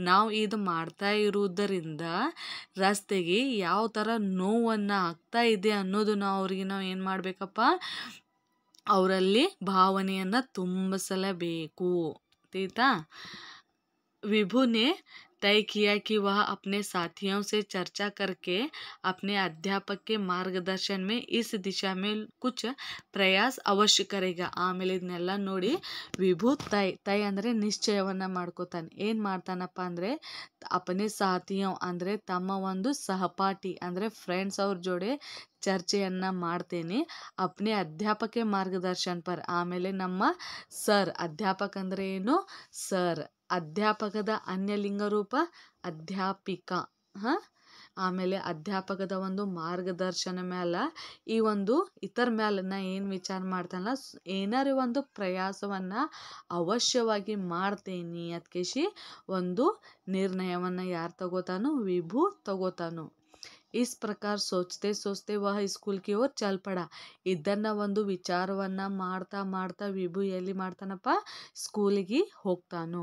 ನಾವು ಇದು ಮಾಡ್ತಾ ಇರುವುದರಿಂದ ರಸ್ತೆಗೆ ಯಾವ ಥರ ನೋವನ್ನು ಆಗ್ತಾ ಇದೆ ಅನ್ನೋದನ್ನು ಅವರಿಗೆ ನಾವು ಏನು ಮಾಡಬೇಕಪ್ಪ ಅವರಲ್ಲಿ ಭಾವನೆಯನ್ನು ತುಂಬಿಸಲೇಬೇಕು ತೀತಾ ವಿಭುನೆ ತಯ किया ಕಿ वह ಅಪ್ನೆ साथियों ಸೆ ಚರ್ಚಾ ಕರ್ಕೆ अपने अध्यापक के मार्गदर्शन में इस ಪ್ರಯಾಸ ಅವಶ್ಯ ಕರೆಗ ಆಮೇಲೆ ಇದನ್ನೆಲ್ಲ ನೋಡಿ ವಿಭೂತ್ ತೈ ತೈ ಅಂದರೆ ನಿಶ್ಚಯವನ್ನು ಮಾಡ್ಕೋತಾನೆ ಏನು ಮಾಡ್ತಾನಪ್ಪ ಅಂದರೆ ಅಪನೆ ಸಾಥಿಯೋ ಅಂದರೆ ತಮ್ಮ ಒಂದು ಸಹಪಾಠಿ ಅಂದರೆ ಫ್ರೆಂಡ್ಸ್ ಅವ್ರ ಜೋಡಿ ಚರ್ಚೆಯನ್ನು ಮಾಡ್ತೇನೆ ಅಪ್ನೇ ಅಧ್ಯಾಪಕ ಮಾರ್ಗದರ್ಶನ್ ಪರ್ ಆಮೇಲೆ ನಮ್ಮ ಸರ್ ಅಧ್ಯಾಪಕ ಅಂದರೆ ಏನು ಸರ್ ಅಧ್ಯಾಪಕದ ಅನ್ಯಲಿಂಗ ರೂಪ ಅಧ್ಯಾಪಿಕ ಹಾಂ ಆಮೇಲೆ ಅಧ್ಯಾಪಕದ ಒಂದು ಮಾರ್ಗದರ್ಶನ ಮ್ಯಾಲ ಈ ಒಂದು ಇತರ ಮ್ಯಾಲನ್ನ ಏನು ವಿಚಾರ ಮಾಡ್ತಾನಲ್ಲ ಏನಾರು ಒಂದು ಪ್ರಯಾಸವನ್ನು ಅವಶ್ಯವಾಗಿ ಮಾಡ್ತೇನೆ ಅದಕ್ಕೆ ಒಂದು ನಿರ್ಣಯವನ್ನು ಯಾರು ತಗೋತಾನೋ ವಿಭು ತಗೋತಾನೋ ಇಸ್ ಪ್ರಕಾರ सोचते सोचते वह स्कूल की ओर चल पड़ा ಇದನ್ನು ಒಂದು ವಿಚಾರವನ್ನು ಮಾಡ್ತಾ ಮಾಡ್ತಾ ವಿಭು ಎಲ್ಲಿ ಮಾಡ್ತಾನಪ್ಪ ಸ್ಕೂಲಿಗೆ ಹೋಗ್ತಾನು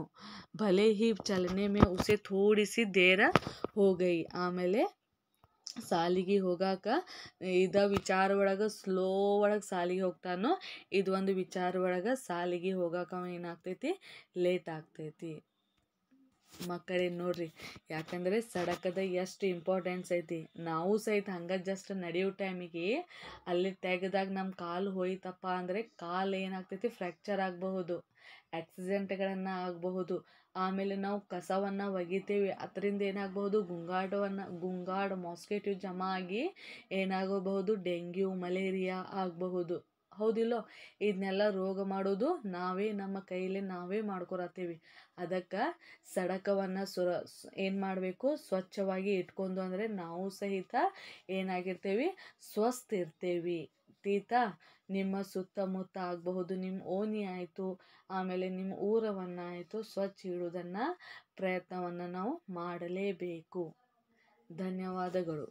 ಭಲೆ ಹಿ ಚಲನೆ ಮೇ ಉಸೆ ಥೋಡಿ ಸಿ ದೇರ ಹೋಗೈ ಆಮೇಲೆ ಸಾಲಿಗೆ ಹೋಗಾಕ ಇದ ವಿಚಾರ ಒಳಗೆ ಸ್ಲೋ ಒಳಗೆ ಸಾಲಿಗೆ ಹೋಗ್ತಾನು ಇದೊಂದು ವಿಚಾರ ಒಳಗೆ ಸಾಲಿಗೆ ಹೋಗಾಕ ಏನಾಗ್ತೈತಿ ಲೇಟ್ ಆಗ್ತೈತಿ ಮಕ್ಕಳೇ ನೋಡ್ರಿ ಯಾಕಂದರೆ ಸಡಕದ ಎಷ್ಟು ಇಂಪಾರ್ಟೆನ್ಸ್ ಐತಿ ನಾವು ಸಹಿತ ಹಂಗೆ ಜಸ್ಟ್ ನಡೆಯೋ ಟೈಮಿಗೆ ಅಲ್ಲಿ ತೆಗೆದಾಗ ನಮ್ಮ ಕಾಲು ಹೋಯ್ತಪ್ಪ ಅಂದರೆ ಕಾಲು ಏನಾಗ್ತೈತಿ ಫ್ರ್ಯಾಕ್ಚರ್ ಆಗಬಹುದು ಆಕ್ಸಿಡೆಂಟ್ಗಳನ್ನು ಆಗಬಹುದು ಆಮೇಲೆ ನಾವು ಕಸವನ್ನು ಒಗಿತೇವೆ ಅದರಿಂದ ಏನಾಗಬಹುದು ಗುಂಗಾಟವನ್ನು ಗುಂಗಾಡು ಮಾಸ್ಕಿಟೋ ಜಮಾ ಆಗಿ ಏನಾಗಬಹುದು ಡೆಂಗ್ಯೂ ಮಲೇರಿಯಾ ಆಗಬಹುದು ಹೌದಿಲ್ಲೋ ಇದನ್ನೆಲ್ಲ ರೋಗ ಮಾಡೋದು ನಾವೇ ನಮ್ಮ ಕೈಲೇ ನಾವೇ ಮಾಡ್ಕೊರತ್ತೀವಿ ಅದಕ್ಕೆ ಸಡಕವನ್ನು ಸುರ ಏನು ಮಾಡಬೇಕು ಸ್ವಚ್ಛವಾಗಿ ಇಟ್ಕೊಂಡು ಅಂದರೆ ನಾವು ಸಹಿತ ಏನಾಗಿರ್ತೇವೆ ಸ್ವಸ್ಥ ಇರ್ತೇವೆ ತೀತಾ ನಿಮ್ಮ ಸುತ್ತಮುತ್ತ ಆಗಬಹುದು ನಿಮ್ಮ ಓಣಿ ಆಯಿತು ಆಮೇಲೆ ನಿಮ್ಮ ಊರವನ್ನು ಆಯಿತು ಸ್ವಚ್ಛ ಇಡುವುದನ್ನು ಪ್ರಯತ್ನವನ್ನು ನಾವು ಮಾಡಲೇಬೇಕು ಧನ್ಯವಾದಗಳು